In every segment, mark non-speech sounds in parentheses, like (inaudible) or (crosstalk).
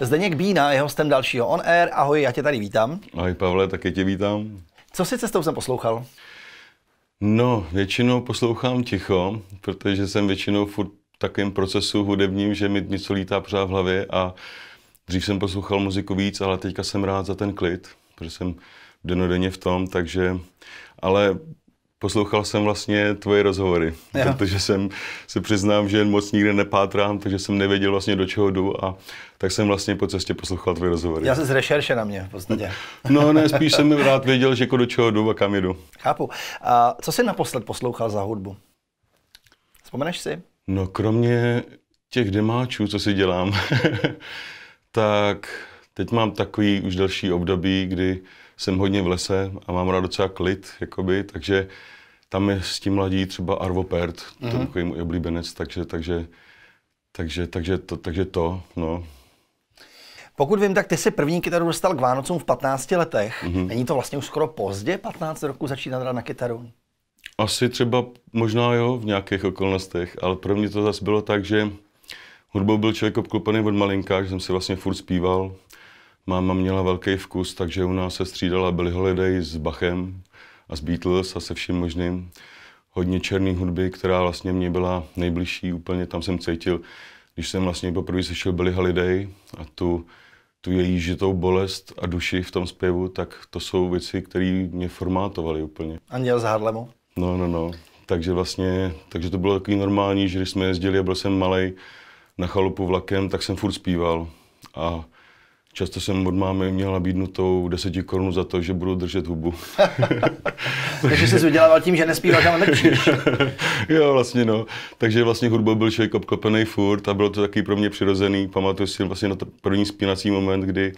Zdeněk Bína je hostem dalšího On Air. Ahoj, já tě tady vítám. Ahoj Pavle, taky tě vítám. Co si cestou jsem poslouchal? No, většinou poslouchám ticho, protože jsem většinou furt v takovém procesu hudebním, že mi něco lítá pořád v hlavě a dřív jsem poslouchal muziku víc, ale teďka jsem rád za ten klid, protože jsem denodenně v tom, takže, ale Poslouchal jsem vlastně tvoje rozhovory, jo. protože jsem se přiznám, že moc nikde nepátrám, takže jsem nevěděl vlastně do čeho jdu a tak jsem vlastně po cestě poslouchal tvoje rozhovory. Já jsem z rešerše na mě v podstatě. (laughs) No ne, spíš jsem rád věděl, že jako do čeho jdu a kam jdu. Chápu. A co jsi naposled poslouchal za hudbu? Vzpomeneš si? No kromě těch demáčů, co si dělám, (laughs) tak teď mám takový už další období, kdy jsem hodně v lese a mám rád docela klid, jakoby, takže tam je s tím mladí třeba Arvo Pert, mm-hmm. to je mhm. můj oblíbenec, takže, takže, takže, takže, to, takže to, no. Pokud vím, tak ty jsi první kytaru dostal k Vánocům v 15 letech. Mm-hmm. Není to vlastně už skoro pozdě, 15 roku začínat hrát na kytaru? Asi třeba, možná jo, v nějakých okolnostech, ale pro mě to zase bylo tak, že hudbou byl člověk obklopený od malinka, že jsem si vlastně furt zpíval, Máma měla velký vkus, takže u nás se střídala Billy Holiday s Bachem a s Beatles a se vším možným. Hodně černé hudby, která vlastně mě byla nejbližší, úplně tam jsem cítil, když jsem vlastně poprvé slyšel Billy Holiday a tu, tu její žitou bolest a duši v tom zpěvu, tak to jsou věci, které mě formátovaly úplně. Anděl z Harlemu? No, no, no. Takže vlastně, takže to bylo takový normální, že když jsme jezdili a byl jsem malý na chalupu vlakem, tak jsem furt zpíval. A Často jsem od mámy měl nabídnutou korun za to, že budu držet hubu. (laughs) Takže jsi vydělával tím, že nespíváš a nekčíš. (laughs) jo, vlastně no. Takže vlastně hudba byl člověk obklopený furt a bylo to taky pro mě přirozený. Pamatuju si vlastně na první spínací moment, kdy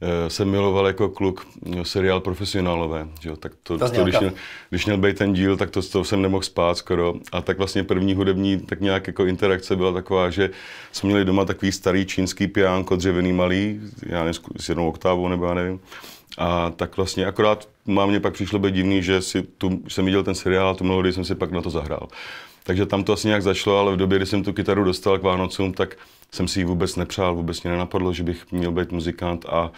Eh, jsem miloval jako kluk seriál Profesionálové. Že? Tak to, to, to když, měl, když měl být ten díl, tak to, to jsem nemohl spát skoro. A tak vlastně první hudební tak nějak jako interakce byla taková, že jsme měli doma takový starý čínský piánko, dřevěný malý, já nevím, s jednou oktávou nebo já nevím. A tak vlastně akorát mámě pak přišlo být divný, že si tu, jsem viděl ten seriál a tu melodii jsem si pak na to zahrál. Takže tam to asi nějak začalo, ale v době, kdy jsem tu kytaru dostal k Vánocům, tak jsem si ji vůbec nepřál, vůbec mě nenapadlo, že bych měl být muzikant a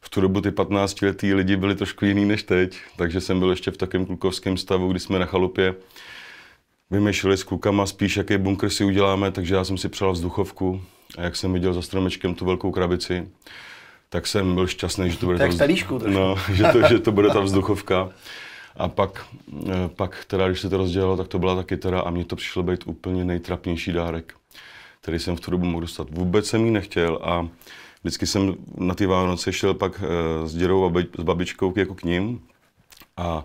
v tu dobu ty 15-letý lidi byli trošku jiný než teď, takže jsem byl ještě v takém klukovském stavu, kdy jsme na chalupě vymýšleli s klukama spíš, jaký bunkr si uděláme, takže já jsem si přál vzduchovku a jak jsem viděl za stromečkem tu velkou krabici, tak jsem byl šťastný, že to bude, tak ta, vzduchovka. no, (laughs) že to, že to bude ta vzduchovka. A pak, eh, pak teda, když se to rozdělalo, tak to byla ta kytara a mně to přišlo být úplně nejtrapnější dárek který jsem v tu dobu mohl dostat. Vůbec jsem ji nechtěl a vždycky jsem na ty Vánoce šel pak eh, s dědou a s babičkou jako k ním a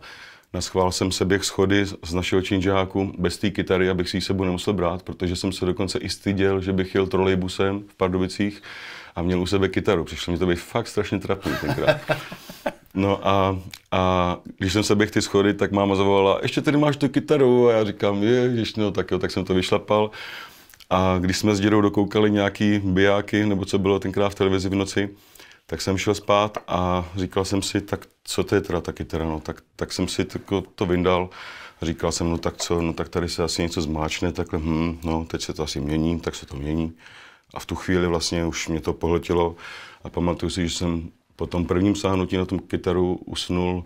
naschvál jsem se běh schody z našeho činžáku bez té kytary, abych si ji sebou nemusel brát, protože jsem se dokonce i styděl, že bych jel trolejbusem v Pardubicích a měl u sebe kytaru. Přišlo mi to být fakt strašně trapný tenkrát. (laughs) No a, a když jsem se běh ty schody, tak máma zavolala, ještě tady máš tu kytaru a já říkám, ježiš, no tak jo, tak jsem to vyšlapal. A když jsme s dědou dokoukali nějaký bijáky, nebo co bylo tenkrát v televizi v noci, tak jsem šel spát a říkal jsem si, tak co to je teda taky kytara, no, tak, tak jsem si to, to vyndal. Říkal jsem, no tak co, no tak tady se asi něco zmáčne, takhle, hm, no teď se to asi mění, tak se to mění. A v tu chvíli vlastně už mě to pohltilo a pamatuju si, že jsem po tom prvním sáhnutí na tom kytaru usnul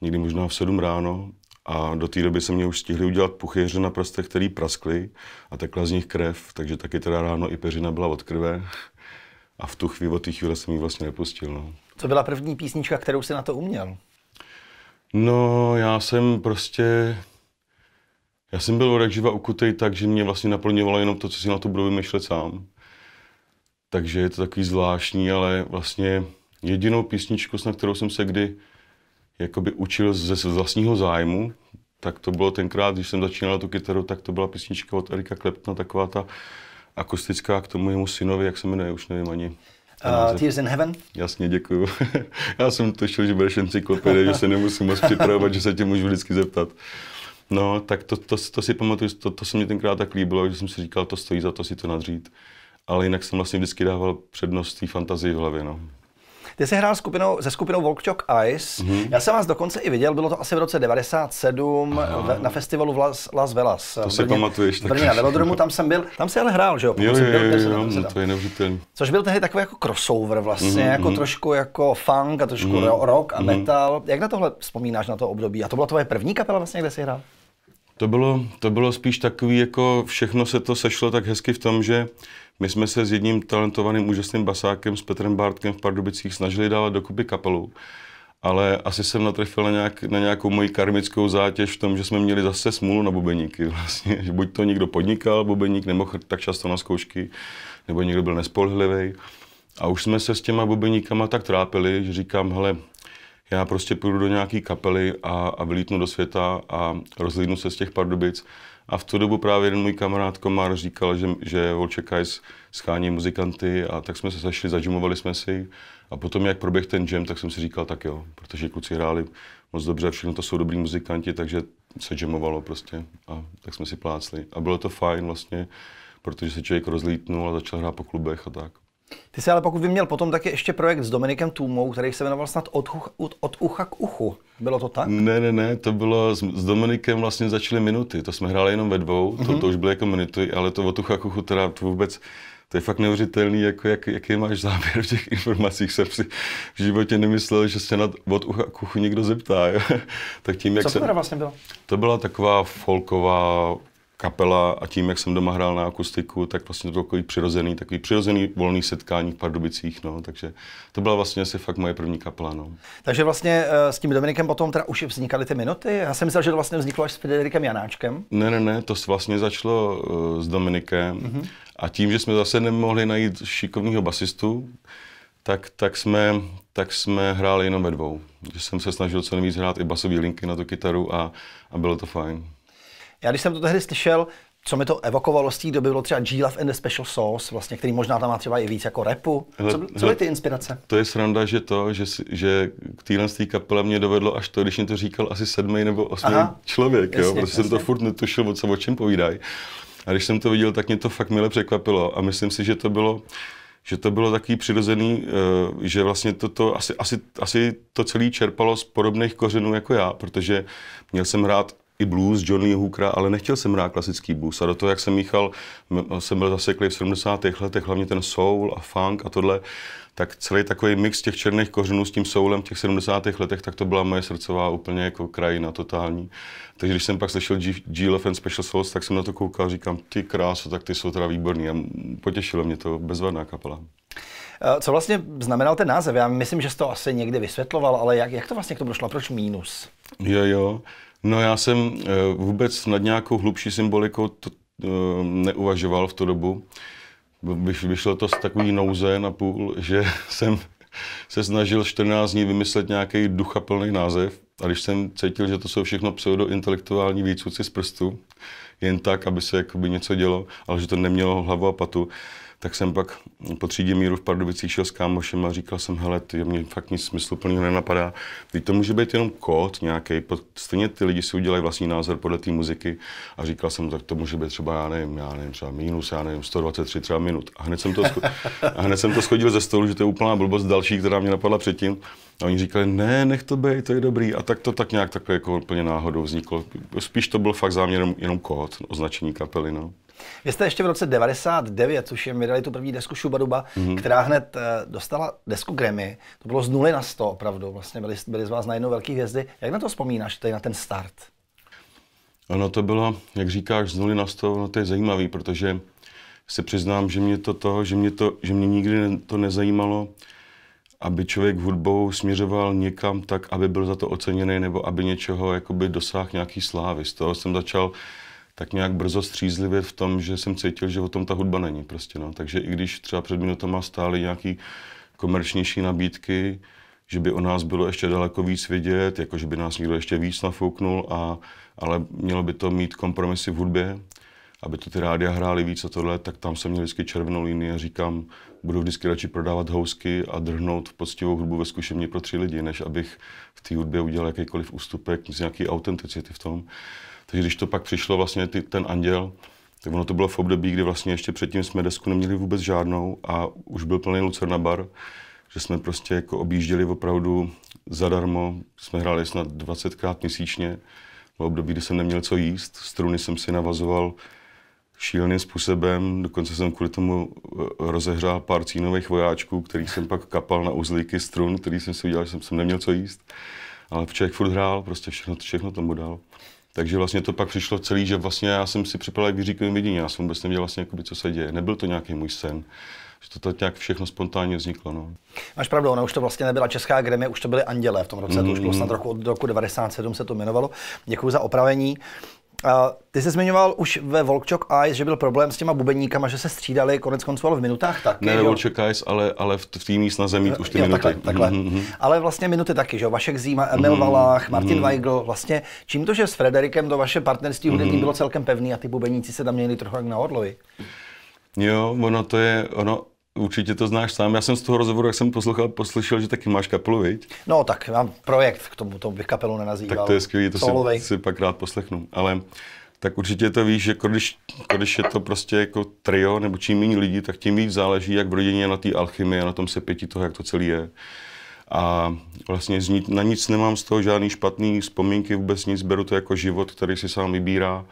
někdy možná v 7 ráno a do té doby se mě už stihli udělat puchyře na prstech, který praskly a tekla z nich krev, takže taky teda ráno i peřina byla od krve a v tu chvíli, od té chvíle jsem ji vlastně nepustil. No. Co byla první písnička, kterou jsi na to uměl? No, já jsem prostě... Já jsem byl od živa ukutej tak, že mě vlastně naplňovalo jenom to, co si na to budu vymýšlet sám. Takže je to takový zvláštní, ale vlastně jedinou písničku, na kterou jsem se kdy jakoby učil ze vlastního zájmu, tak to bylo tenkrát, když jsem začínal tu kytaru, tak to byla písnička od Erika Kleptna, taková ta akustická k tomu jemu synovi, jak se jmenuje, už nevím ani. Uh, Tears in Heaven? Jasně, děkuju. (laughs) Já jsem to šel, že budeš encyklopedie, že se nemusím moc připravovat, že se tě můžu vždycky zeptat. No, tak to, to, to si pamatuju, to, to se mi tenkrát tak líbilo, že jsem si říkal, to stojí za to si to nadřít. Ale jinak jsem vlastně vždycky dával přednost té fantazii v hlavě. No. Ty jsi hrál skupinou, se skupinou Volkčok Ice. Mm-hmm. Já jsem vás dokonce i viděl, bylo to asi v roce 97 Aha. na festivalu v Las, Las Vegas. To si pamatuješ. Tak Brně na velodromu, tam jsem byl, tam jsi ale hrál, že jo? Pokud jo, jo, byl, jo, jo, jo, to no, je neuvěřitelné. Což byl tehdy takový jako crossover vlastně, mm-hmm. jako mhm. trošku jako funk a trošku mm-hmm. rock a mm-hmm. metal. Jak na tohle vzpomínáš na to období? A to byla tvoje první kapela vlastně, kde jsi hrál? To bylo, to bylo spíš takový, jako všechno se to sešlo tak hezky v tom, že my jsme se s jedním talentovaným úžasným basákem, s Petrem Bartkem v Pardubicích, snažili dávat dokupy kapelu, ale asi jsem natrefil na, nějak, na nějakou moji karmickou zátěž v tom, že jsme měli zase smůlu na bubeníky. (laughs) Vlastně, že buď to někdo podnikal, bubeník nemohl tak často na zkoušky, nebo někdo byl nespolhlivý. A už jsme se s těma bubeníkama tak trápili, že říkám, hele, já prostě půjdu do nějaký kapely a, a vylítnu do světa a rozlídnu se z těch Pardubic a v tu dobu právě jeden můj kamarád Komar říkal, že, že Volčekajs schání muzikanty a tak jsme se sešli, zažimovali jsme si. A potom, jak proběh ten jam, tak jsem si říkal, tak jo, protože kluci hráli moc dobře, všechno to jsou dobrý muzikanti, takže se jamovalo prostě a tak jsme si plácli. A bylo to fajn vlastně, protože se člověk rozlítnul a začal hrát po klubech a tak. Ty jsi ale pokud vyměl potom taky ještě projekt s Dominikem Tůmou, který se jmenoval snad od, uch, od, od ucha k uchu. Bylo to tak? Ne, ne, ne, to bylo, s, s Dominikem vlastně začaly minuty, to jsme hráli jenom ve dvou, to, mm-hmm. to už bylo jako minuty, ale to od ucha k uchu teda to vůbec, to je fakt neuvěřitelný, jako jak, jaký máš záběr v těch informacích. Jsem si v životě nemyslel, že se na od ucha k uchu někdo zeptá. Jo? (laughs) tak tím, jak Co se, to vlastně bylo? To byla taková folková kapela a tím, jak jsem doma hrál na akustiku, tak vlastně to bylo takový přirozený, takový přirozený volný setkání v Pardubicích, no, takže to byla vlastně asi fakt moje první kapela, no. Takže vlastně eh, s tím Dominikem potom teda už vznikaly ty minuty? Já jsem myslel, že to vlastně vzniklo až s Federikem Janáčkem. Ne, ne, ne, to vlastně začalo eh, s Dominikem mm-hmm. a tím, že jsme zase nemohli najít šikovného basistu, tak, tak, jsme, tak jsme hráli jenom ve dvou. Že jsem se snažil co nejvíc hrát i basové linky na tu kytaru a, a bylo to fajn. Já když jsem to tehdy slyšel, co mi to evokovalo z té doby, bylo třeba G-Love and the Special Sauce, vlastně, který možná tam má třeba i víc jako repu. co, co byly ty inspirace? To je sranda, že to, že, že k téhle z té kapele mě dovedlo až to, když mi to říkal asi sedmý nebo osmý Aha, člověk, jasně, jo, protože jasně. jsem to furt netušil, o, co, o čem povídají. A když jsem to viděl, tak mě to fakt mile překvapilo a myslím si, že to bylo že to bylo takový přirozený, eh, že vlastně to, to asi, asi, asi to celé čerpalo z podobných kořenů jako já, protože měl jsem hrát i blues Johnny Hookera, ale nechtěl jsem rád klasický blues. A do toho, jak jsem míchal, jsem byl zaseklý v 70. letech, hlavně ten soul a funk a tohle, tak celý takový mix těch černých kořenů s tím soulem v těch 70. letech, tak to byla moje srdcová úplně jako krajina totální. Takže když jsem pak slyšel G, G Love and Special Souls, tak jsem na to koukal říkám, ty krásu, tak ty jsou teda výborný. A potěšilo mě to, bezvadná kapela. Co vlastně znamenal ten název? Já myslím, že jsi to asi někdy vysvětloval, ale jak, jak to vlastně k tomu došlo? Proč mínus? Jo, jo. No já jsem eh, vůbec nad nějakou hlubší symbolikou to, eh, neuvažoval v tu dobu. Vyšlo to z takový nouze na půl, že (laughs) jsem se snažil 14 dní vymyslet nějaký duchaplný název. A když jsem cítil, že to jsou všechno pseudointelektuální výcuci z prstu, jen tak, aby se něco dělo, ale že to nemělo hlavu a patu, tak jsem pak po třídě míru v Pardubicích šel s kámošem a říkal jsem, hele, ty, mě fakt nic smysluplného nenapadá. Teď to může být jenom kód nějaký, stejně ty lidi si udělají vlastní názor podle té muziky a říkal jsem, tak to může být třeba, já nevím, já nevím, třeba minus, já nevím, 123 třeba minut. A hned jsem to, (laughs) a hned jsem to schodil ze stolu, že to je úplná blbost další, která mě napadla předtím. A oni říkali, ne, nech to být, to je dobrý. A tak to tak nějak takhle jako úplně náhodou vzniklo. Spíš to byl fakt záměr jenom kód, označení kapely. No. Vy jste ještě v roce 99, což jim vydali tu první desku Šubaduba, mm-hmm. která hned eh, dostala desku Grammy. To bylo z nuly na 100, opravdu. Vlastně byli, byli z vás najednou velký hvězdy. Jak na to vzpomínáš, tady na ten start? Ano, to bylo, jak říkáš, z nuly na 100, no to je zajímavý, protože se přiznám, že mě to, to, že mě to, že mě nikdy to nezajímalo, aby člověk hudbou směřoval někam tak, aby byl za to oceněný, nebo aby něčeho jakoby dosáhl nějaký slávy. Z toho jsem začal tak nějak brzo střízlivě v tom, že jsem cítil, že o tom ta hudba není prostě, no. Takže i když třeba před minutama stály nějaký komerčnější nabídky, že by o nás bylo ještě daleko víc vidět, jako že by nás někdo ještě víc nafouknul, a, ale mělo by to mít kompromisy v hudbě, aby to ty rádia hrály víc a tohle, tak tam jsem měl vždycky červenou linii a říkám, budu vždycky radši prodávat housky a drhnout v poctivou hudbu ve zkušení pro tři lidi, než abych v té hudbě udělal jakýkoliv ústupek z nějaké autenticity v tom. Takže když to pak přišlo vlastně ty, ten anděl, tak ono to bylo v období, kdy vlastně ještě předtím jsme desku neměli vůbec žádnou a už byl plný Lucerna bar, že jsme prostě jako objížděli opravdu zadarmo, jsme hráli snad 20krát měsíčně, v období, kdy jsem neměl co jíst, struny jsem si navazoval šíleným způsobem, dokonce jsem kvůli tomu eh, rozehrál pár cínových vojáčků, kterých jsem pak kapal na uzlíky strun, který jsem si udělal, že jsem, jsem neměl co jíst. Ale člověk furt hrál, prostě všechno, všechno tomu dal. Takže vlastně to pak přišlo celý, že vlastně já jsem si připravil, jak vyříkovým vidění, já jsem vůbec neměl vlastně, jakoby, co se děje. Nebyl to nějaký můj sen, že to tak nějak všechno spontánně vzniklo. No. Máš pravdu, ona už to vlastně nebyla Česká gremie, už to byly Anděle v tom roce, mm. to už bylo mm. snad roku, od roku 97 se to jmenovalo. Děkuji za opravení ty jsi zmiňoval už ve Volkčok Eyes, že byl problém s těma bubeníkama, že se střídali konec konců ale v minutách taky. Ne ve Volkčok Eyes, ale, ale v, v té míst na zemí už ty jo, minuty. Takhle, takhle. Mm-hmm. Ale vlastně minuty taky, že Vašek Zíma, Emil mm-hmm. Valách, mhm. Martin mm-hmm. Weigl, vlastně čím to, že s Frederikem to vaše partnerství mm-hmm. bylo celkem pevný a ty bubeníci se tam měli trochu jak na orlovi? Jo, ono to je, ono, Určitě to znáš sám. Já jsem z toho rozhovoru, jak jsem poslouchal, poslyšel, že taky máš kapelu, viď? No tak, mám projekt, k tomu to bych kapelu nenazýval. Tak to je skvělé, to si, si, pak rád poslechnu. Ale tak určitě to víš, že když, když je to prostě jako trio, nebo čím méně lidí, tak tím víc záleží, jak v rodině na té alchymii a na tom sepětí toho, jak to celé je. A vlastně na nic nemám z toho žádný špatný vzpomínky, vůbec nic, beru to jako život, který si sám vybírá.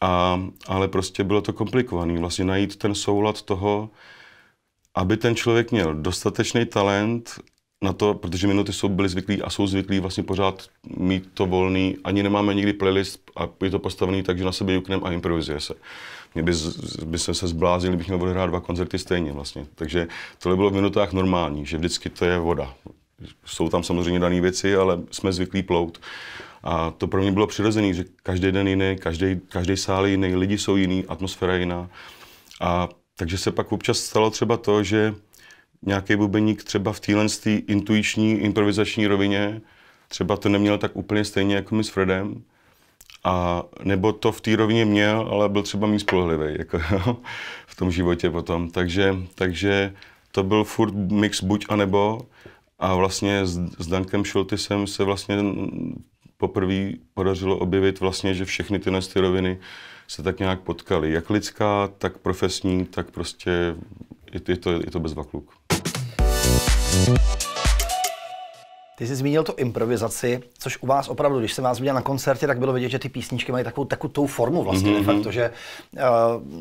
A, ale prostě bylo to komplikované, vlastně najít ten soulad toho, aby ten člověk měl dostatečný talent na to, protože minuty jsou byly zvyklí a jsou zvyklí vlastně pořád mít to volný. Ani nemáme nikdy playlist a je to postavený tak, že na sebe juknem a improvizuje se. Mě by, by se, se zbláznil, bych měl odehrát dva koncerty stejně vlastně. Takže tohle bylo v minutách normální, že vždycky to je voda. Jsou tam samozřejmě dané věci, ale jsme zvyklí plout. A to pro mě bylo přirozené, že každý den jiný, každý, každý sál jiný, lidi jsou jiný, atmosféra jiná. A takže se pak občas stalo třeba to, že nějaký bubeník třeba v téhle intuiční, improvizační rovině třeba to neměl tak úplně stejně jako my s Fredem, a nebo to v té rovině měl, ale byl třeba mý spolehlivý jako, (laughs) v tom životě potom. Takže, takže to byl furt mix buď a nebo. A vlastně s, s Dankem Šultisem se vlastně poprvé podařilo objevit vlastně, že všechny tyhle ty roviny se tak nějak potkali, jak lidská, tak profesní, tak prostě je to, je to bez vakluk. Ty jsi zmínil tu improvizaci, což u vás opravdu, když jsem vás viděl na koncertě, tak bylo vidět, že ty písničky mají takovou, takovou tou formu vlastně, mm-hmm. fakt, že uh,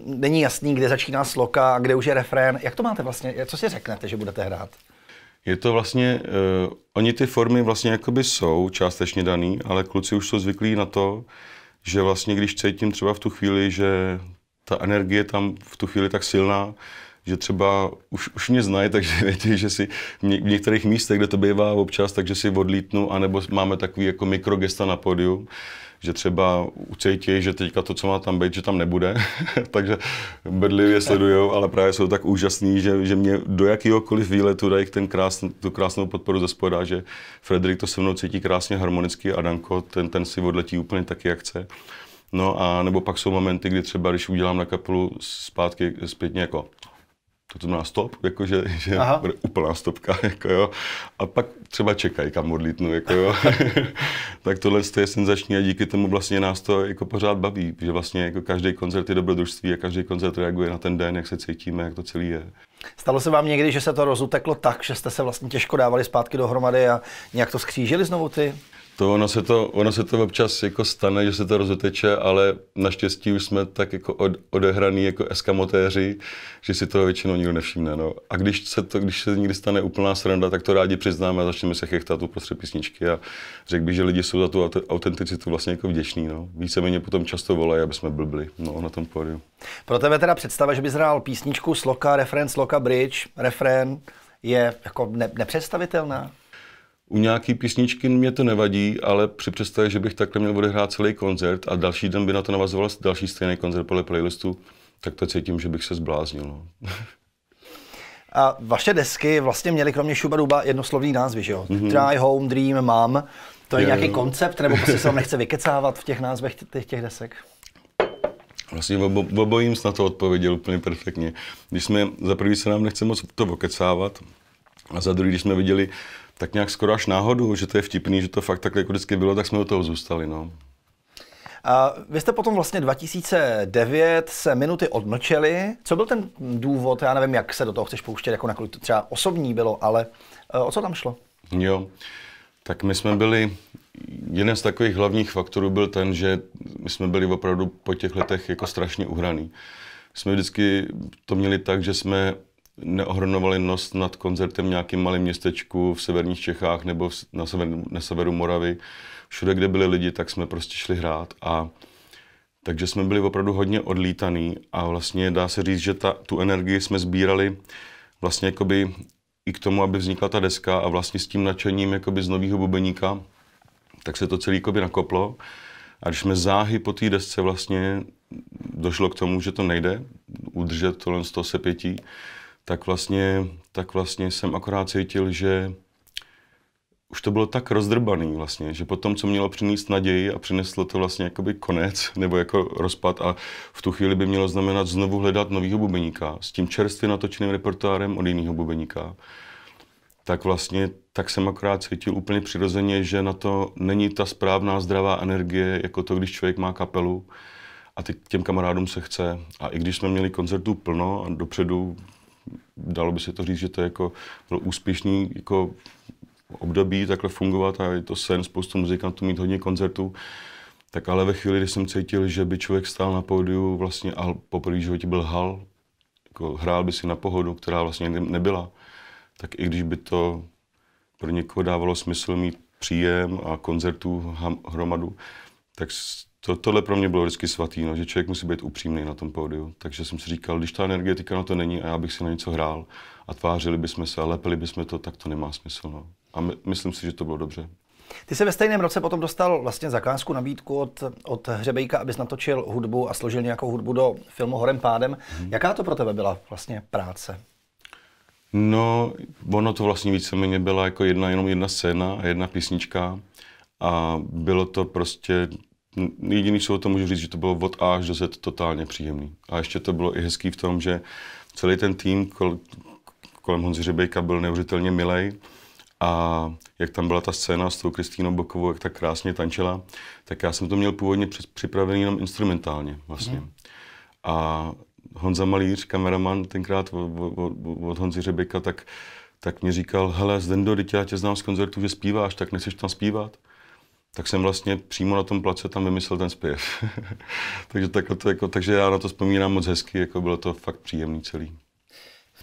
není jasný, kde začíná sloka a kde už je refrén. Jak to máte vlastně, co si řeknete, že budete hrát? Je to vlastně, uh, oni ty formy vlastně jakoby jsou částečně daný, ale kluci už jsou zvyklí na to, že vlastně když cítím třeba v tu chvíli, že ta energie tam v tu chvíli tak silná, že třeba už, už mě znají, (laughs) takže vědí, že si v některých místech, kde to bývá občas, takže si odlítnu, anebo máme takový jako mikrogesta na pódium, že třeba ucítí, že teďka to, co má tam být, že tam nebude, (laughs) takže bedlivě sledují, ale právě jsou tak úžasní, že, že mě do jakýhokoliv výletu dají ten krásn, tu krásnou podporu ze spoda, že Frederik to se mnou cítí krásně harmonicky a Danko, ten, ten si odletí úplně taky, jak chce. No a nebo pak jsou momenty, kdy třeba, když udělám na kapelu zpátky zpětně jako to znamená stop, jakože (laughs) že Aha. bude úplná stopka, (laughs) jako jo. A pak třeba čekají, kam odlítnu, jako jo. (laughs) tak tohle je senzační a díky tomu vlastně nás to jako pořád baví, že vlastně jako každý koncert je dobrodružství a každý koncert reaguje na ten den, jak se cítíme, jak to celý je. Stalo se vám někdy, že se to rozuteklo tak, že jste se vlastně těžko dávali zpátky dohromady a nějak to skřížili znovu ty to ono se to, ono se to občas jako stane, že se to rozoteče, ale naštěstí už jsme tak jako od, odehraný jako eskamotéři, že si toho většinou nikdo nevšimne. No. A když se, to, když se někdy stane úplná sranda, tak to rádi přiznáme a začneme se chechtat uprostřed písničky a řekl bych, že lidi jsou za tu autenticitu vlastně jako vděční. No. Víceméně potom často volají, aby jsme blbli no, na tom pódiu. Pro tebe teda představa, že bys hrál písničku Sloka, reference Sloka Bridge, refren je jako ne- nepředstavitelná? U nějaký písničky mě to nevadí, ale při představě, že bych takhle měl odehrát celý koncert a další den by na to navazoval další stejný koncert podle playlistu, tak to cítím, že bych se zbláznil. No. A vaše desky vlastně měly kromě Šubaduba jednoslovný názvy, že jo? Mm-hmm. Try, Home, Dream, Mám. To je, je nějaký jo. koncept, nebo prostě se vám nechce vykecávat v těch názvech těch, těch desek? Vlastně obo, obojím snad to odpověděl úplně perfektně. Když jsme, za prvý se nám nechce moc to okecávat, a za druhý, když jsme viděli tak nějak skoro až náhodou, že to je vtipný, že to fakt takhle jako vždycky bylo, tak jsme do toho zůstali. No. A vy jste potom vlastně 2009 se minuty odmlčeli. Co byl ten důvod? Já nevím, jak se do toho chceš pouštět, jako nakolik to třeba osobní bylo, ale eh, o co tam šlo? Jo, tak my jsme byli, jeden z takových hlavních faktorů byl ten, že my jsme byli opravdu po těch letech jako strašně uhraný. Jsme vždycky to měli tak, že jsme neohrnovali nos nad koncertem v nějakém malém městečku v severních Čechách nebo na severu, na severu Moravy. Všude, kde byli lidi, tak jsme prostě šli hrát a takže jsme byli opravdu hodně odlítaný a vlastně dá se říct, že ta, tu energii jsme sbírali vlastně jakoby i k tomu, aby vznikla ta deska a vlastně s tím nadšením jakoby z nového bubeníka, tak se to celý jakoby nakoplo. A když jsme záhy po té desce vlastně došlo k tomu, že to nejde udržet tohle z toho sepětí, tak vlastně, tak vlastně jsem akorát cítil, že už to bylo tak rozdrbaný vlastně, že po tom, co mělo přinést naději a přineslo to vlastně jakoby konec (laughs) nebo jako rozpad a v tu chvíli by mělo znamenat znovu hledat nového bubeníka s tím čerstvě natočeným repertoárem od jiného bubeníka, tak vlastně tak jsem akorát cítil úplně přirozeně, že na to není ta správná zdravá energie, jako to, když člověk má kapelu a ty, těm kamarádům se chce. A i když jsme měli koncertů plno a dopředu dalo by se to říct, že to jako byl úspěšný jako období takhle fungovat a je to sen spoustu muzikantů mít hodně koncertů. Tak ale ve chvíli, kdy jsem cítil, že by člověk stál na pódiu vlastně a první životě byl hal, jako hrál by si na pohodu, která vlastně nebyla, tak i když by to pro někoho dávalo smysl mít příjem a koncertů hromadu, tak to, tohle pro mě bylo vždycky svatý, no, že člověk musí být upřímný na tom pódiu. Takže jsem si říkal, když ta energetika na to není a já bych si na něco hrál a tvářili bychom se a lepili bychom to, tak to nemá smysl. No. A my, myslím si, že to bylo dobře. Ty se ve stejném roce potom dostal vlastně zakázku, nabídku od, od Hřebejka, abys natočil hudbu a složil nějakou hudbu do filmu Horem pádem. Hmm. Jaká to pro tebe byla vlastně práce? No, ono to vlastně víceméně byla jako jedna, jenom jedna scéna a jedna písnička. A bylo to prostě jediný, co o tom můžu říct, že to bylo od A až do Z totálně příjemný. A ještě to bylo i hezký v tom, že celý ten tým kol, kolem Honzi Řebejka byl neuvěřitelně milej. A jak tam byla ta scéna s tou Kristýnou Bokovou, jak tak krásně tančila, tak já jsem to měl původně připravený jenom instrumentálně vlastně. Mm. A Honza Malíř, kameraman tenkrát od, od Honzi Řebejka, tak, tak mi říkal, hele, Zdendo, teď já tě znám z koncertu, že zpíváš, tak nechceš tam zpívat? tak jsem vlastně přímo na tom place tam vymyslel ten zpěv. (laughs) takže, takhle to, jako, takže já na to vzpomínám moc hezky, jako bylo to fakt příjemný celý.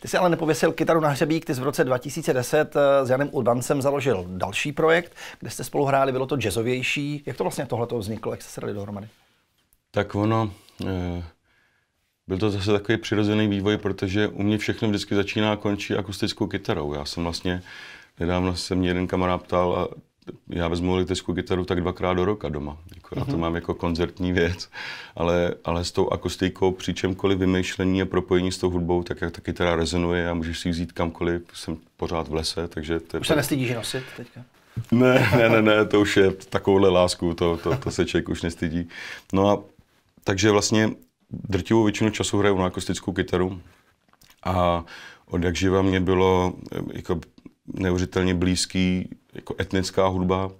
Ty jsi ale nepověsil kytaru na hřebík, ty jsi v roce 2010 eh, s Janem Urbancem založil další projekt, kde jste spolu hráli, bylo to jazzovější. Jak to vlastně tohle vzniklo, jak jste se dali dohromady? Tak ono, eh, byl to zase takový přirozený vývoj, protože u mě všechno vždycky začíná a končí akustickou kytarou. Já jsem vlastně, nedávno se mě jeden kamarád ptal, a já vezmu elektrickou kytaru tak dvakrát do roka doma. Jako, mm-hmm. Já to mhm. mám jako koncertní věc, ale, ale s tou akustikou při čemkoliv vymýšlení a propojení s tou hudbou, tak jak ta kytara rezonuje a můžeš si ji vzít kamkoliv, jsem pořád v lese, takže... To je Už se nestydíš nosit teďka? Ne, ne, ne, ne, to už je takovouhle lásku, to, to, to se člověk už nestydí. No a takže vlastně drtivou většinu času hraju na akustickou kytaru a od jak živa mě bylo, jako neuvěřitelně blízký jako etnická hudba,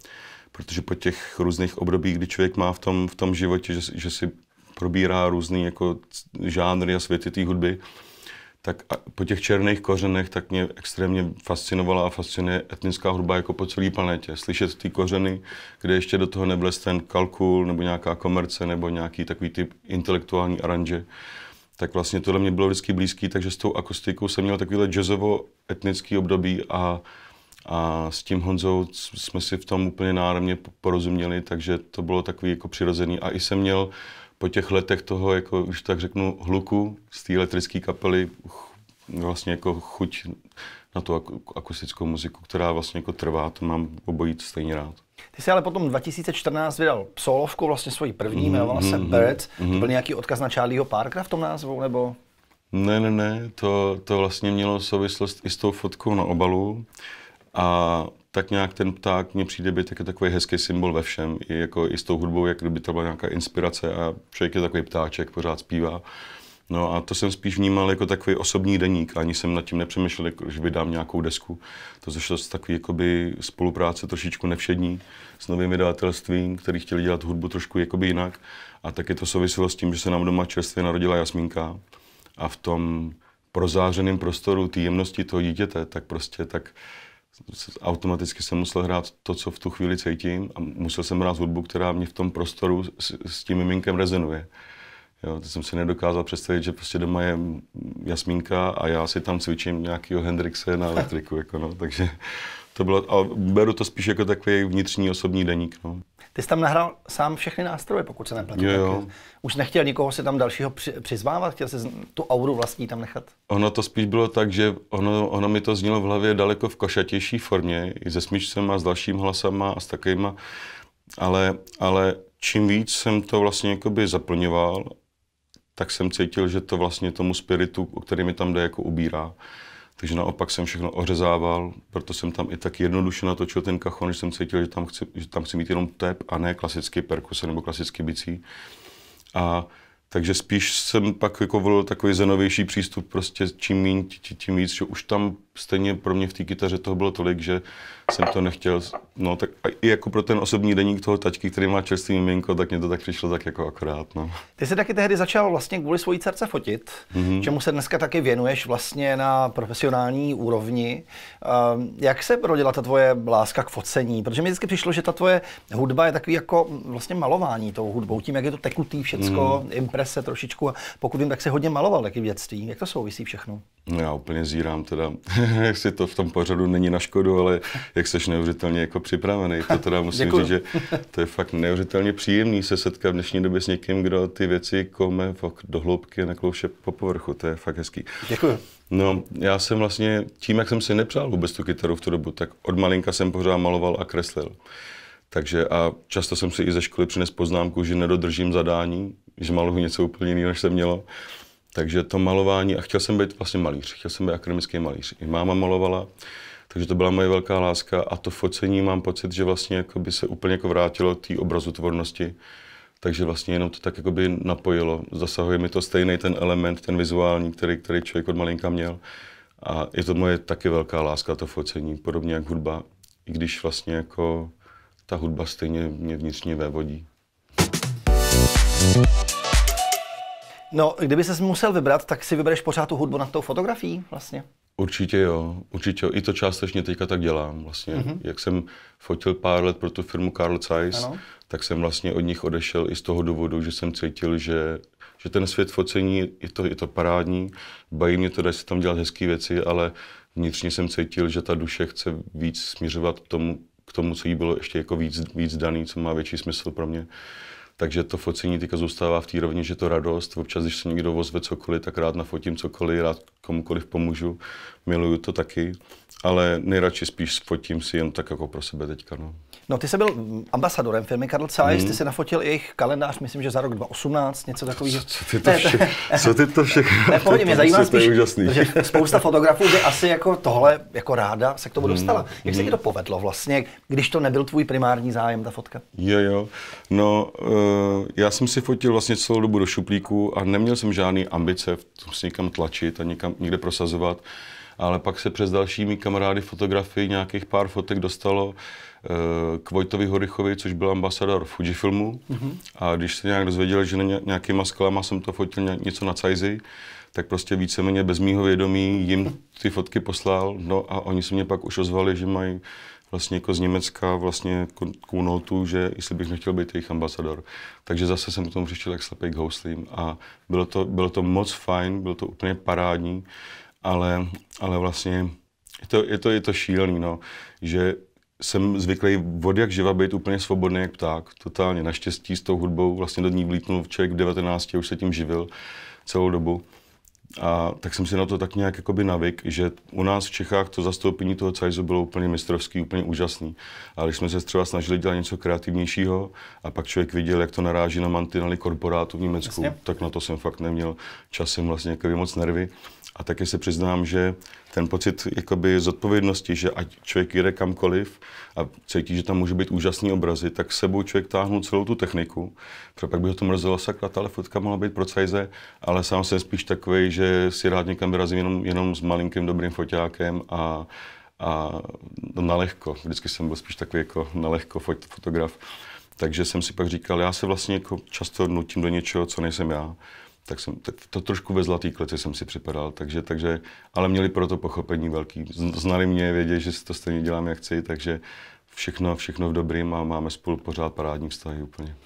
protože po těch různých obdobích, kdy člověk má v tom, v tom životě, že, že si probírá různý jako žánry a světy té hudby, tak po těch černých kořenech tak mě extrémně fascinovala a fascinuje etnická hudba jako po celé planetě. Slyšet ty kořeny, kde ještě do toho nebles ten kalkul nebo nějaká komerce nebo nějaký takový typ intelektuální aranže tak vlastně tohle mě bylo vždycky blízký, takže s tou akustikou jsem měl takovýhle jazzovo-etnický období a, a s tím Honzou jsme si v tom úplně náramně porozuměli, takže to bylo takový jako přirozený. A i jsem měl po těch letech toho, jako už tak řeknu, hluku z té elektrické kapely, vlastně jako chuť na tu akustickou muziku, která vlastně jako trvá, to mám obojí stejně rád. Ty jsi ale potom 2014 vydal psolovku vlastně svoji první, mm-hmm, jmenovala se mhm, Birds. Mm-hmm. To byl nějaký odkaz na Charlieho Parkera v tom názvu, nebo? Ne, ne, ne, to, to vlastně mělo souvislost i s tou fotkou na obalu. A tak nějak ten pták mně přijde být jako takový hezký symbol ve všem. I, jako, i s tou hudbou, jak kdyby to byla nějaká inspirace a člověk je takový ptáček, pořád zpívá. No a to jsem spíš vnímal jako takový osobní deník, ani jsem nad tím nepřemýšlel, jako, že vydám nějakou desku. To zašlo z takový jakoby spolupráce trošičku nevšední s novým vydavatelstvím, který chtěli dělat hudbu trošku jakoby jinak. A taky to souviselo s tím, že se nám doma čerstvě narodila Jasmínka a v tom prozářeném prostoru té jemnosti toho dítěte, tak prostě tak automaticky jsem musel hrát to, co v tu chvíli cítím a musel jsem hrát hudbu, která mě v tom prostoru s, s tím miminkem rezonuje. Jo, to jsem si nedokázal představit, že prostě doma je jasmínka a já si tam cvičím nějakého Hendrixe na elektriku, jako no, takže to bylo, a beru to spíš jako takový vnitřní osobní deník. No. Ty jsi tam nahrál sám všechny nástroje, pokud se nepletu. Jo, jo. Už nechtěl nikoho si tam dalšího při, přizvávat, chtěl si tu auru vlastní tam nechat? Ono to spíš bylo tak, že ono, ono mi to znělo v hlavě daleko v košatější formě, i se a s dalším hlasama a s takovýma, ale, ale čím víc jsem to vlastně jakoby zaplňoval tak jsem cítil, že to vlastně tomu spiritu, o který mi tam jde, jako ubírá. Takže naopak jsem všechno ořezával, proto jsem tam i tak jednoduše natočil ten kachon, že jsem cítil, že tam chci, že tam chci mít jenom tep a ne klasický perkuse nebo klasický bicí. A takže spíš jsem pak jako volil takový zenovější přístup, prostě čím méně, tím víc, že už tam stejně pro mě v té kytaře toho bylo tolik, že jsem to nechtěl. No, tak i jako pro ten osobní deník toho tačky, který má čerstvý miminko, tak mě to tak přišlo tak jako akorát. No. Ty jsi taky tehdy začal vlastně kvůli svojí dcerce fotit, mm-hmm. čemu se dneska taky věnuješ vlastně na profesionální úrovni. Um, jak se rodila ta tvoje láska k focení? Protože mi vždycky přišlo, že ta tvoje hudba je takový jako mm, vlastně malování tou hudbou, tím, jak je to tekutý všecko, mm-hmm. imprese trošičku. A pokud vím, tak se hodně maloval taky v dětství. Jak to souvisí všechno? No, já úplně zírám teda (laughs) jak si to v tom pořadu není na škodu, ale jak seš neuvěřitelně jako připravený. To teda musím říct, že to je fakt neuvěřitelně příjemný se setkat v dnešní době s někým, kdo ty věci kome do hloubky a neklouše po povrchu. To je fakt hezký. Děkuji. No, já jsem vlastně tím, jak jsem si nepřál vůbec tu kytaru v tu dobu, tak od malinka jsem pořád maloval a kreslil. Takže a často jsem si i ze školy přines poznámku, že nedodržím zadání, že maluju něco úplně jiného, než jsem mělo. Takže to malování, a chtěl jsem být vlastně malíř, chtěl jsem být akademický malíř. I máma malovala, takže to byla moje velká láska a to focení mám pocit, že vlastně jako by se úplně jako vrátilo té obrazotvornosti. Takže vlastně jenom to tak jako by napojilo. Zasahuje mi to stejný ten element, ten vizuální, který, který člověk od malinka měl. A je to moje taky velká láska, to focení, podobně jak hudba. I když vlastně jako ta hudba stejně mě vnitřně vévodí. thank you No, kdyby ses musel vybrat, tak si vybereš pořád tu hudbu nad tou fotografií vlastně. Určitě jo, určitě jo. I to částečně teďka tak dělám vlastně. Mm-hmm. Jak jsem fotil pár let pro tu firmu Carl Zeiss, ano. tak jsem vlastně od nich odešel i z toho důvodu, že jsem cítil, že, že ten svět focení je to, je to parádní, Bají mě to, dá se tam dělat hezké věci, ale vnitřně jsem cítil, že ta duše chce víc směřovat k tomu, k tomu, co jí bylo ještě jako víc, víc daný, co má větší smysl pro mě. Takže to focení teďka zůstává v té rovně, že to radost. Občas, když se někdo ozve cokoliv, tak rád nafotím cokoliv, rád komukoliv pomůžu. Miluju to taky ale nejradši spíš fotím si jen tak jako pro sebe teďka. No, no ty jsi byl ambasadorem firmy Karl Zeiss, mm. ty jsi nafotil jejich kalendář, myslím, že za rok 2018, něco takového. Co, co, ty to vše, (laughs) co ty to všechno? Ne, pohodě, mě zajímá prostě spíš, že spousta fotografů by asi jako tohle jako ráda se k tomu hmm, dostala. Mm. Jak se hmm. ti to povedlo vlastně, když to nebyl tvůj primární zájem, ta fotka? Jo, jo. No, uh, já jsem si fotil vlastně celou dobu do šuplíku a neměl jsem žádný ambice v tom si někam tlačit a někam, někde prosazovat ale pak se přes dalšími kamarády fotografii nějakých pár fotek dostalo eh, k Vojtovi Horychovi, což byl ambasador Fujifilmu. Mm-hmm. A když se nějak dozvěděl, že nějakýma sklama jsem to fotil něco na cajzi, tak prostě víceméně bez mýho vědomí jim ty fotky poslal. No a oni se mě pak už ozvali, že mají vlastně jako z Německa vlastně kůnotu, že jestli bych nechtěl být jejich ambasador. Takže zase jsem k tomu přišel jak slepý k houslím a bylo to, bylo to moc fajn, bylo to úplně parádní ale, ale vlastně je to, je to, je to šílený, no, že jsem zvyklý od jak živa být úplně svobodný jak pták, totálně. Naštěstí s tou hudbou vlastně do ní vlítnul člověk v 19 už se tím živil celou dobu. A tak jsem si na to tak nějak jakoby navyk, že u nás v Čechách to zastoupení toho cajzu bylo úplně mistrovský, úplně úžasný. A když jsme se třeba snažili dělat něco kreativnějšího a pak člověk viděl, jak to naráží na mantinely korporátu v Německu, Jasně. tak na to jsem fakt neměl časem vlastně moc nervy. A taky se přiznám, že ten pocit jakoby zodpovědnosti, že ať člověk jde kamkoliv a cítí, že tam může být úžasný obrazy, tak sebou člověk táhnul celou tu techniku. Protože pak by ho to mrzelo sakra, ale fotka mohla být pro cajze, ale sám jsem spíš takový, že si rád někam vyrazím jenom, jenom s malinkým dobrým foťákem a, a nalehko. Vždycky jsem byl spíš takový jako nalehko fot, fotograf. Takže jsem si pak říkal, já se vlastně jako často nutím do něčeho, co nejsem já tak jsem to trošku ve zlatý kleci jsem si připadal, takže, takže, ale měli proto pochopení velký. Znali mě, věděli, že si to stejně dělám, jak chci, takže všechno, všechno v dobrým a máme spolu pořád parádní vztahy úplně.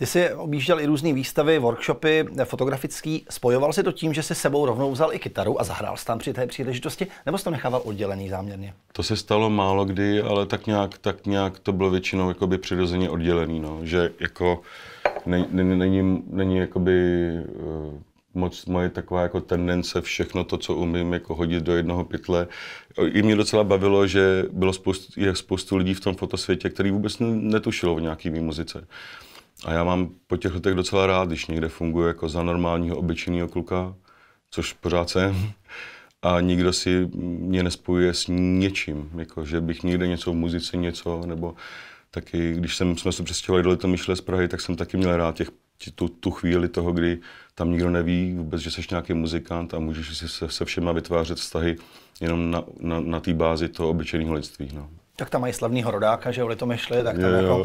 Ty jsi objížděl i různé výstavy, workshopy eh, fotografický. Spojoval si to tím, že si sebou rovnou vzal i kytaru a zahrál jsi tam při té příležitosti, nebo jsi to nechával oddělený záměrně? To se stalo málo kdy, ale tak nějak, tak nějak to bylo většinou jakoby přirozeně oddělený, no. že jako není, není, není, jakoby, eh, moc moje taková jako tendence všechno to, co umím, jako hodit do jednoho pytle. I mě docela bavilo, že bylo spoustu, je spoustu lidí v tom fotosvětě, který vůbec netušilo o nějaký muzice. A já mám po těch letech docela rád, když někde funguje jako za normálního, obyčejného kluka, což pořád jsem, (laughs) a nikdo si mě nespojuje s něčím, jako že bych někde něco v muzice, něco, nebo taky, když jsem, jsme se přestěhovali do Litomyšle z Prahy, tak jsem taky měl rád těch, tu, tu chvíli toho, kdy tam nikdo neví vůbec, že jsi nějaký muzikant a můžeš si se, se všema vytvářet vztahy jenom na, na, na té bázi toho obyčejného lidství. No. Tak tam mají slavného rodáka, že o Litomyšli, tak tam jo, jo. Jako,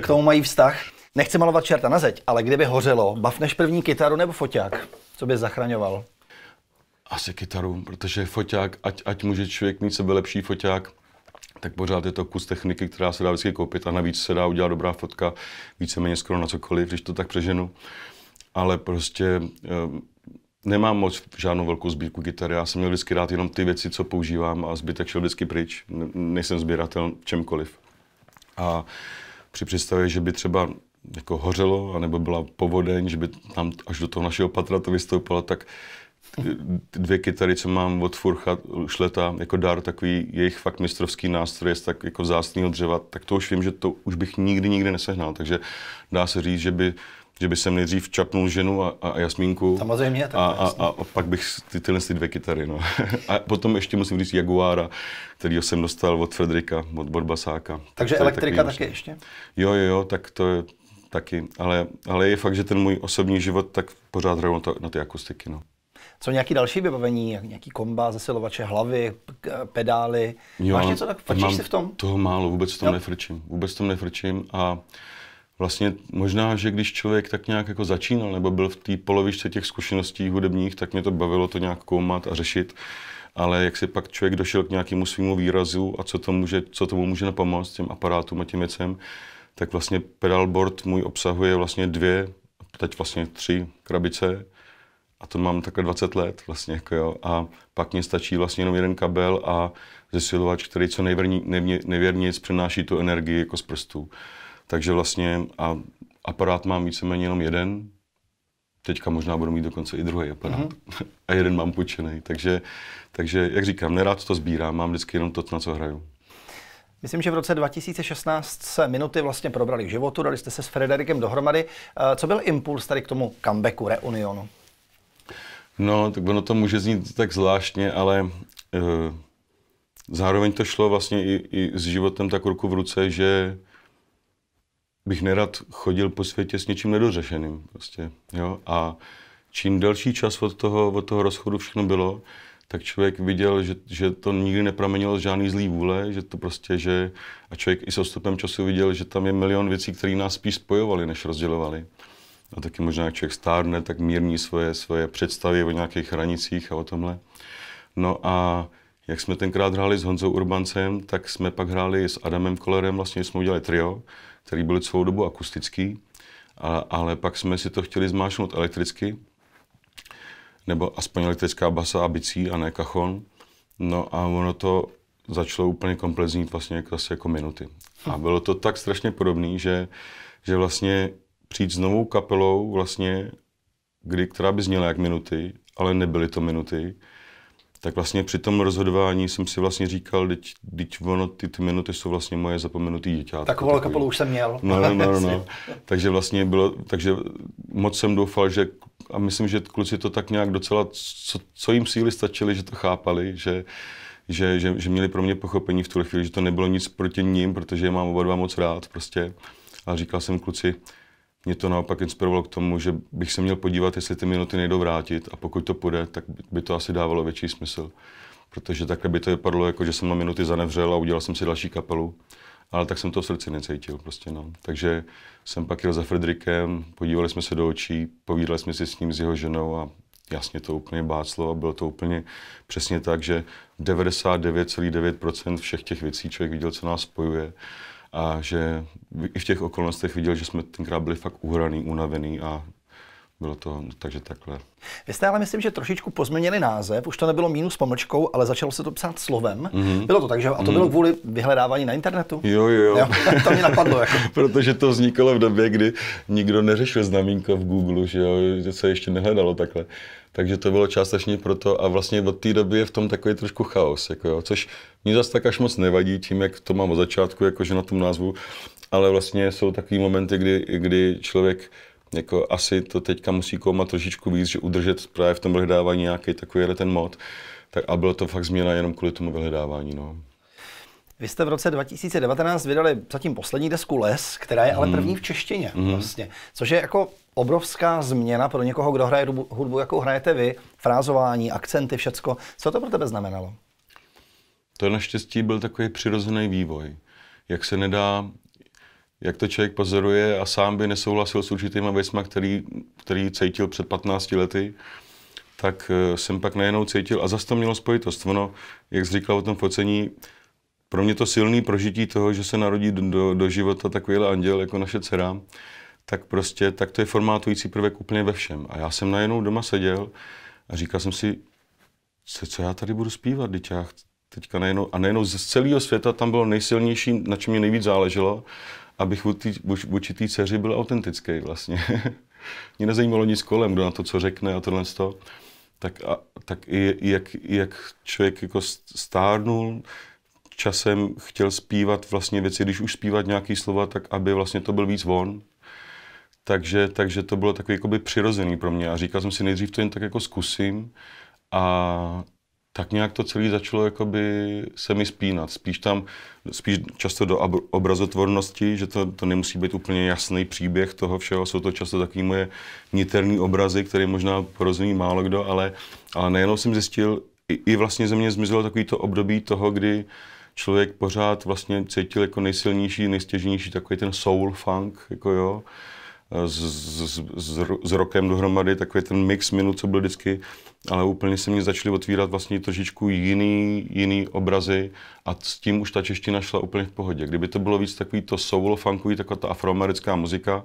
(laughs) k tomu mají vztah. Nechci malovat čerta na zeď, ale kdyby hořelo, bavneš první kytaru nebo foťák? Co bys zachraňoval? Asi kytaru, protože foťák, ať, ať může člověk mít sebe lepší foťák, tak pořád je to kus techniky, která se dá vždycky koupit a navíc se dá udělat dobrá fotka víceméně skoro na cokoliv, když to tak přeženu. Ale prostě ehm, nemám moc žádnou velkou sbírku kytary. Já jsem měl vždycky rád jenom ty věci, co používám a zbytek šel vždycky pryč. Nejsem sběratel čemkoliv. A při představě, že by třeba jako hořelo, anebo byla povodeň, že by tam až do toho našeho patra to vystoupilo, tak eh, dvě kytary, co mám od Furcha Šleta jako dar, takový jejich fakt mistrovský nástroj, z tak jako zástního dřeva, tak to už vím, že to už bych nikdy, nikdy nesehnal. Takže dá se říct, že by že by jsem nejdřív čapnul ženu a, a Jasmínku. Samozřejmě, tak a, a, a, pak bych ty, tyhle ty dvě kytary. No. (laughs) a potom ještě musím říct Jaguára, který jsem dostal od Fredrika, od Borbasáka. Takže tak elektrika taky, taky ještě? Jo, jo, jo, tak to je, taky, ale, ale je fakt, že ten můj osobní život, tak pořád hraju na, na ty akustiky. No. Co nějaký další vybavení, nějaký komba, zesilovače hlavy, pedály? Jo, Máš něco, tak frčíš si v tom? Toho málo, vůbec v tom jo. nefrčím. Vůbec v tom nefrčím a vlastně možná, že když člověk tak nějak jako začínal nebo byl v té polovičce těch zkušeností hudebních, tak mě to bavilo to nějak koumat a řešit. Ale jak si pak člověk došel k nějakému svýmu výrazu a co, to může, co tomu může napomoct, těm aparátům a těm věcem, tak vlastně pedalboard můj obsahuje vlastně dvě, teď vlastně tři krabice a to mám takhle 20 let vlastně, jako jo. A pak mě stačí vlastně jenom jeden kabel a zesilovač, který co nejvěrní, přenáší tu energii jako z prstů. Takže vlastně a aparát mám víceméně jenom jeden, teďka možná budu mít dokonce i druhý aparát. Mm-hmm. (laughs) A jeden mám půjčený. Takže, takže, jak říkám, nerád to sbírám, mám vždycky jenom to, na co hraju. Myslím, že v roce 2016 se minuty vlastně probrali k životu, dali jste se s Frederikem dohromady. Eh, co byl impuls tady k tomu comebacku, reunionu? No, tak ono to může znít tak zvláštně, ale e, zároveň to šlo vlastně i, i s životem tak ruku v ruce, že bych nerad chodil po světě s něčím nedořešeným. Prostě, jo? A čím delší čas od toho, od toho rozchodu všechno bylo, tak člověk viděl, že, že to nikdy nepramenilo z žádný zlý vůle, že to prostě, že a člověk i s odstupem času viděl, že tam je milion věcí, které nás spíš spojovaly, než rozdělovaly. A taky možná, jak člověk stárne, tak mírní svoje, svoje představy o nějakých hranicích a o tomhle. No a jak jsme tenkrát hráli s Honzou Urbancem, tak jsme pak hráli s Adamem Kolerem, vlastně jsme udělali trio, který byl celou dobu akustický, a, ale pak jsme si to chtěli zmášnout elektricky, nebo aspoň elektrická basa a bicí a ne kachon. No a ono to začalo úplně komplezní vlastně jako, asi jako minuty. A bylo to tak strašně podobné, že, že vlastně přijít s novou kapelou vlastně, kdy, která by zněla jak minuty, ale nebyly to minuty, tak vlastně při tom rozhodování jsem si vlastně říkal, teď, ono, ty, ty minuty jsou vlastně moje zapomenutý děťátko. Takovou kapelu už jsem měl. No, no, no, no. (laughs) takže vlastně bylo, takže moc jsem doufal, že a myslím, že kluci to tak nějak docela, co, co jim síly stačily, že to chápali, že, že, že, že měli pro mě pochopení v tuhle chvíli, že to nebylo nic proti ním, protože je mám oba dva moc rád prostě. A říkal jsem kluci, mě to naopak inspirovalo k tomu, že bych se měl podívat, jestli ty minuty nejdou vrátit a pokud to půjde, tak by to asi dávalo větší smysl. Protože takhle by to vypadalo, jako že jsem na minuty zanevřel a udělal jsem si další kapelu, ale tak jsem to v srdci necítil prostě, no. Takže jsem pak jel za Fredrikem, podívali jsme se do očí, povídali jsme si s ním, s jeho ženou a jasně to úplně báclo a bylo to úplně přesně tak, že 99,9% všech těch věcí člověk viděl, co nás spojuje a že i v těch okolnostech viděl, že jsme tenkrát byli fakt uhraný, unavený a bylo to no, takže takhle. Vy jste ale myslím, že trošičku pozměnili název, už to nebylo mínus pomlčkou, ale začalo se to psát slovem. Mm-hmm. Bylo to tak, že? A to mm-hmm. bylo kvůli vyhledávání na internetu? Jo, jo, jo. (laughs) to mě napadlo. Jako. (laughs) Protože to vzniklo v době, kdy nikdo neřešil znamínka v Google, že jo, že se ještě nehledalo takhle. Takže to bylo částečně proto a vlastně od té doby je v tom takový trošku chaos, jako jo, což mě zase tak až moc nevadí tím, jak to mám od začátku, jakože na tom názvu, ale vlastně jsou takové momenty, kdy, kdy člověk jako asi to teďka musí koumat trošičku víc, že udržet právě v tom vyhledávání nějaký takový ten mod. Tak a bylo to fakt změna jenom kvůli tomu vyhledávání. No. Vy jste v roce 2019 vydali zatím poslední desku Les, která je ale mhm. první v češtině mm. vlastně, což je jako obrovská změna pro někoho, kdo hraje hudbu, jakou hrajete vy, frázování, akcenty, všecko. Co to pro tebe znamenalo? To naštěstí byl takový přirozený vývoj. Jak se nedá jak to člověk pozoruje a sám by nesouhlasil s určitýma věcma, který, který cítil před 15 lety, tak eh, jsem pak najednou cítil, a zase to mělo spojitost. Ono, jak jsi říkal o tom focení, pro mě to silné prožití toho, že se narodí do, do, do života takovýhle anděl jako naše dcera, tak prostě, tak to je formátující prvek úplně ve všem. A já jsem najednou doma seděl a říkal jsem si, co, co já tady budu zpívat, teď teďka najednou, a najednou z celého světa tam bylo nejsilnější, na čem mě nejvíc záleželo, abych vůči té dceři byl autentický vlastně. (laughs) Mě nezajímalo nic kolem, kdo na to co řekne a tohle to. Tak, a, tak i, i jak, i jak člověk jako stárnul, časem chtěl zpívat vlastně věci, když už zpívat nějaký slova, tak aby vlastně to byl víc von. Takže, takže to bylo takový jakoby přirozený pro mě a říkal jsem si nejdřív to jen tak jako zkusím a, tak nějak to celé začalo jakoby se mi spínat. Spíš tam, spíš často do obrazotvornosti, že to, to nemusí být úplně jasný příběh toho všeho, jsou to často takové moje niterní obrazy, které možná porozumí málo kdo, ale, ale nejenom jsem zjistil, i, i vlastně ze mě zmizelo takový to období toho, kdy člověk pořád vlastně cítil jako nejsilnější, nejstěžnější takový ten soul funk, jako jo, s, s, s, s rokem dohromady, takový ten mix minut, co byl vždycky, ale úplně se mi začaly otvírat vlastně trošičku jiný, jiný obrazy a s tím už ta čeština šla úplně v pohodě. Kdyby to bylo víc takový to soul funkový, taková ta afroamerická muzika,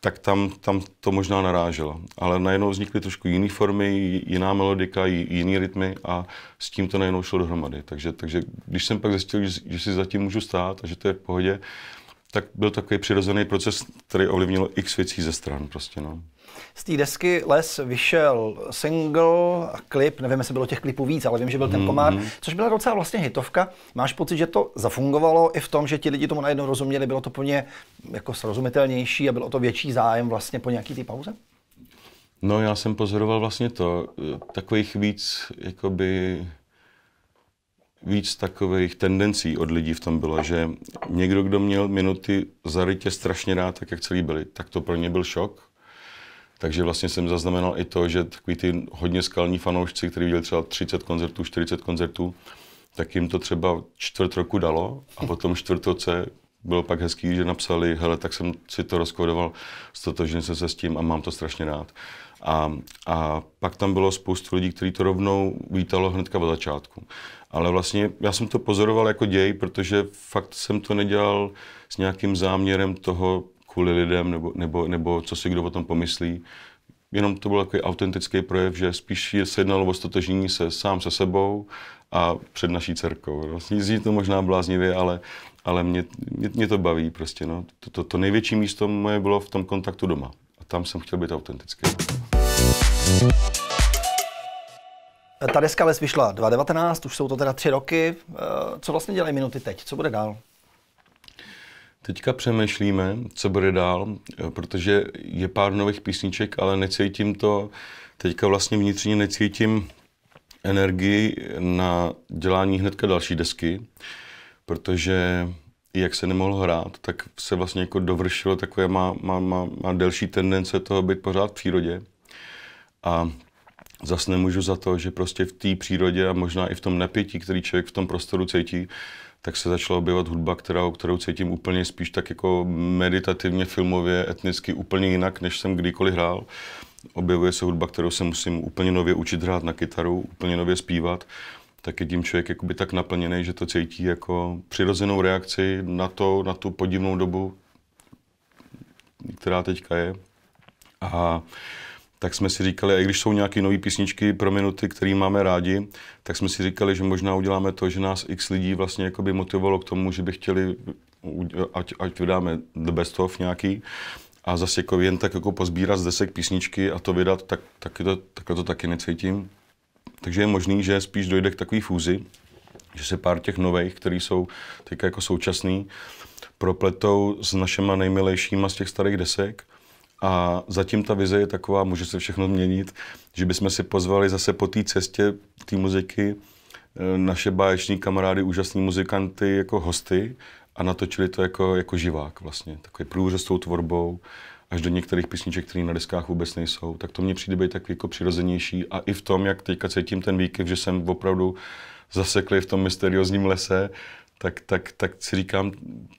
tak tam, tam to možná naráželo. Ale najednou vznikly trošku jiné formy, jiná melodika, jiný rytmy a s tím to najednou šlo dohromady. Takže, takže když jsem pak zjistil, že, že si zatím můžu stát a že to je v pohodě, tak byl takový přirozený proces, který ovlivnil x věcí ze stran prostě, no. Z té desky Les vyšel single a klip, nevím, jestli bylo těch klipů víc, ale vím, že byl ten mhm, komár, mm-hmm. což byla docela vlastně hitovka. Máš pocit, že to zafungovalo i v tom, že ti lidi tomu najednou rozuměli, bylo to po ně jako srozumitelnější a bylo to větší zájem vlastně po nějaký té pauze? No já jsem pozoroval vlastně to, eh, takových víc jakoby víc takových tendencí od lidí v tom bylo, že někdo, kdo měl minuty zarytě strašně rád, tak jak celý byli, tak to pro ně byl šok. Takže vlastně jsem zaznamenal i to, že takový ty hodně skalní fanoušci, kteří viděli třeba 30 koncertů, 40 koncertů, tak jim to třeba čtvrt roku dalo a potom čtvrtoce bylo pak hezký, že napsali, hele, tak jsem si to rozkodoval, stotožnil jsem se s tím a mám to strašně rád. A, a pak tam bylo spoustu lidí, kteří to rovnou vítalo hnedka od začátku. Ale vlastně já jsem to pozoroval jako děj, protože fakt jsem to nedělal s nějakým záměrem toho kvůli lidem nebo, nebo, nebo co si kdo o tom pomyslí. Jenom to byl takový autentický projev, že spíš se jednalo o stotožnění se sám se sebou a před naší dcerkou. Vlastně zní to možná bláznivě, ale, ale mě, mě, mě to baví prostě. No. To, to, to největší místo moje bylo v tom kontaktu doma. A tam jsem chtěl být autentický. Ta deska Les vyšla 2019, už jsou to teda tři roky. Eh, co vlastně dělají minuty teď? Co bude dál? Teďka přemýšlíme, co bude dál, eh, protože je pár nových písniček, ale necítím to, teďka vlastně vnitřně necítím energii na dělání hnedka další desky. Uh, protože jak se nemohl hrát, tak se vlastně jako dovršilo takové, má, má, má, má delší tendence toho být pořád v přírodě. A zase nemůžu za to, že prostě v té přírodě a možná i v tom napětí, který člověk v tom prostoru cítí, tak se začala objevat hudba, kterou, kterou cítím úplně spíš tak jako meditativně, filmově, etnicky úplně jinak, než jsem kdykoliv hrál. Objevuje se hudba, kterou se musím úplně nově učit hrát na kytaru, úplně nově zpívat tak je tím člověk jakoby tak naplněný, že to cítí jako přirozenou reakci na to, na tu podivnou dobu, která teďka je. A tak jsme si říkali, i když jsou nějaké nové písničky pro minuty, které máme rádi, tak jsme si říkali, že možná uděláme to, že nás x lidí vlastně jakoby motivovalo k tomu, že by chtěli, ať, ať vydáme The Best of nějaký, a zase jako jen tak jako pozbírat z desek písničky a to vydat, tak, tak to, takhle to taky necítím. Takže je možný, že spíš dojde k takové fúzi, že se pár těch nových, které jsou teď jako současný, propletou s našima nejmilejšíma z těch starých desek. A zatím ta vize je taková, může se všechno změnit, že bychom si pozvali zase po té cestě té muziky eh, naše báječní kamarády, úžasní muzikanty jako hosty a natočili to jako, jako živák vlastně, takový průřez s tou tvorbou až do některých písniček, které na deskách vůbec nejsou, tak to mně přijde být tak jako přirozenější a i v tom, jak teďka cítím ten výkyv, že jsem opravdu zasekli v tom mysteriózním lese, tak, tak, tak si říkám,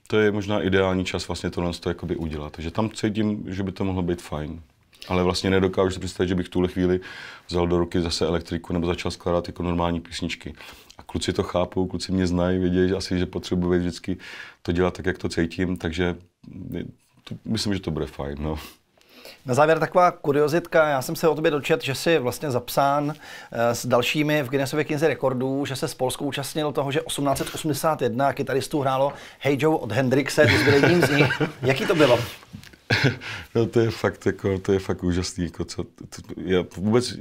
to je možná ideální čas vlastně tohle to jakoby udělat. Takže tam cítím, že by to mohlo být fajn. Ale vlastně nedokážu si představit, že bych v tuhle chvíli vzal do ruky zase elektriku nebo začal skládat jako normální písničky. A kluci to chápou, kluci mě znají, vědějí že asi, že potřebuji vždycky to dělat tak, jak to cítím, takže myslím, že to bude fajn. No. Na závěr taková kuriozitka. Já jsem se o tobě dočet, že jsi vlastně zapsán eh, s dalšími v Guinnessově knize rekordů, že se s Polskou účastnil toho, že 1881 kytaristů hrálo Hey Joe od Hendrixe, to byl jedním z nich. (laughs) Jaký to bylo? No to je fakt, jako, to je fakt úžasný, jako co, to, já vůbec,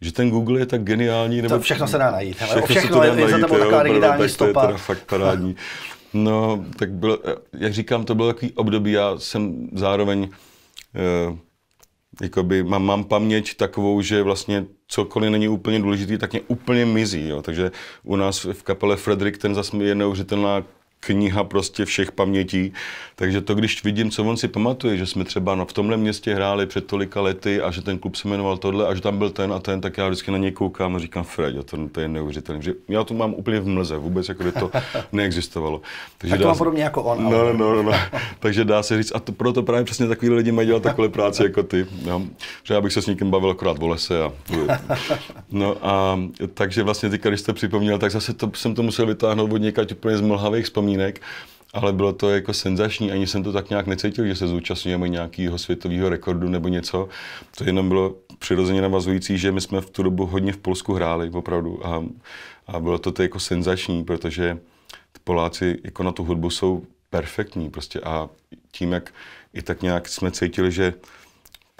že ten Google je tak geniální. Nebo to všechno se dá najít, všechno, všechno se to dá je, najít, je za tebou taková digitální stopa. To je teda fakt parádní. (laughs) No, tak bylo, eh, jak říkám, to bylo takový období, já jsem zároveň, eh, jakoby, mám, mám paměť takovou, že vlastně cokoliv není úplně důležitý, tak mě úplně mizí, jo. Takže u nás v kapele Frederick ten zase je neuvěřitelná kniha prostě všech pamětí. Takže to, když vidím, co on si pamatuje, že jsme třeba no, v tomhle městě hráli před tolika lety a že ten klub se jmenoval tohle a že tam byl ten a ten, tak já vždycky na něj koukám a říkám, Fred, a to, to je neuvěřitelné. Že já to mám úplně v mlze, vůbec jako by to (laughs) neexistovalo. Takže tak to dá, mám podobně jako on. No, no, no, no. (laughs) takže dá se říct, a to, proto právě přesně takový lidi mají dělat takové práci jako ty. No. Že já bych se s někým bavil akorát o lese. A, no a takže vlastně ty, když jste připomněl, tak zase to, jsem to musel vytáhnout od někať úplně z mlhavých vzpomínek vzpomínek, ale bylo to jako senzační, ani jsem to tak nějak necítil, že se zúčastňujeme nějakého světového rekordu nebo něco. To jenom bylo přirozeně navazující, že my jsme v tu dobu hodně v Polsku hráli opravdu a, a bylo to, to jako senzační, protože Poláci jako na tu hudbu jsou perfektní prostě a tím, jak i tak nějak jsme cítili, že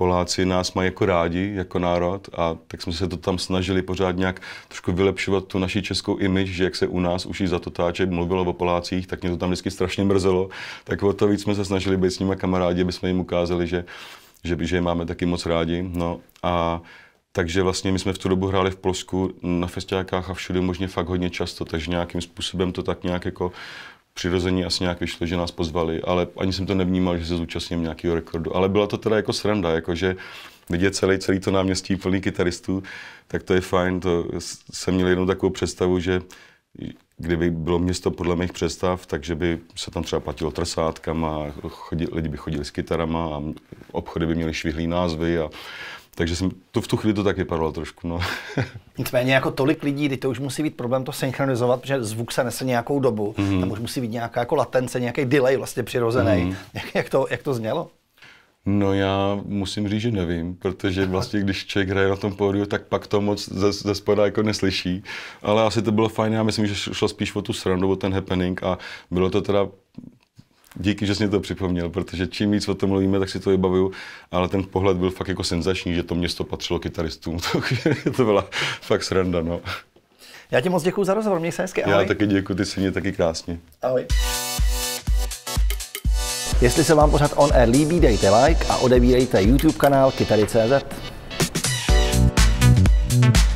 Poláci nás mají jako rádi, jako národ, a tak jsme se to tam snažili pořád nějak trošku vylepšovat tu naši českou imič, že jak se u nás i za to táče mluvilo o Polácích, tak mě to tam vždycky strašně mrzelo. Tak o to víc jsme se snažili být s nimi kamarádi, aby jsme jim ukázali, že, že, že je máme taky moc rádi. No a takže vlastně my jsme v tu dobu hráli v Polsku na festiákách a všude možně fakt hodně často, takže nějakým způsobem to tak nějak jako přirozeně asi nějak vyšlo, že nás pozvali, ale ani jsem to nevnímal, že se zúčastním nějakého rekordu. Ale byla to teda jako sranda, jakože vidět celý, celý to náměstí plný kytaristů, tak to je fajn. To jsem měl jednou takovou představu, že kdyby bylo město podle mých představ, takže by se tam třeba platilo trsátkama, chodili, lidi by chodili s kytarama a obchody by měly švihlý názvy a takže jsem to v tu chvíli to taky vypadalo trošku. No. (laughs) Nicméně jako tolik lidí, teď to už musí být problém to synchronizovat, protože zvuk se nese nějakou dobu, mm-hmm. tam už musí být nějaká jako latence, nějaký delay vlastně přirozený. Mm-hmm. (laughs) Jak, jak, to, jak to znělo? No já musím říct, že nevím, protože vlastně když člověk hraje na tom pódiu, tak pak to moc ze, ze spoda jako neslyší. Ale asi to bylo fajn, já myslím, že šlo spíš o tu srandu, o ten happening a bylo to teda díky, že jsi mě to připomněl, protože čím víc o tom mluvíme, tak si to vybavuju, ale ten pohled byl fakt jako senzační, že to město patřilo kytaristům, (laughs) to, byla fakt sranda, no. Já ti moc děkuji za rozhovor, měj se hezky, ahoj. Já taky děkuji, ty si mě taky krásně. Ahoj. Jestli se vám pořad On Air líbí, dejte like a odebírejte YouTube kanál Kytary.cz. thank you